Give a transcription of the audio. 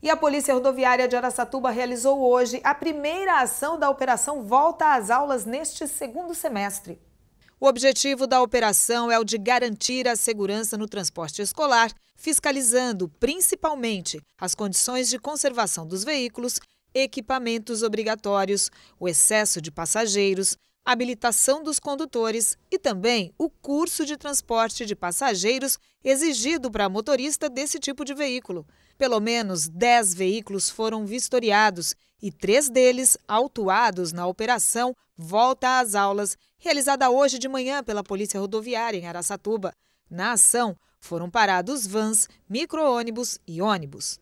E a Polícia Rodoviária de Araçatuba realizou hoje a primeira ação da Operação Volta às Aulas neste segundo semestre. O objetivo da operação é o de garantir a segurança no transporte escolar, fiscalizando principalmente as condições de conservação dos veículos, equipamentos obrigatórios, o excesso de passageiros, habilitação dos condutores e também o curso de transporte de passageiros exigido para motorista desse tipo de veículo. Pelo menos 10 veículos foram vistoriados e três deles autuados na operação Volta às Aulas, realizada hoje de manhã pela Polícia Rodoviária em Araçatuba. Na ação, foram parados vans, micro-ônibus e ônibus.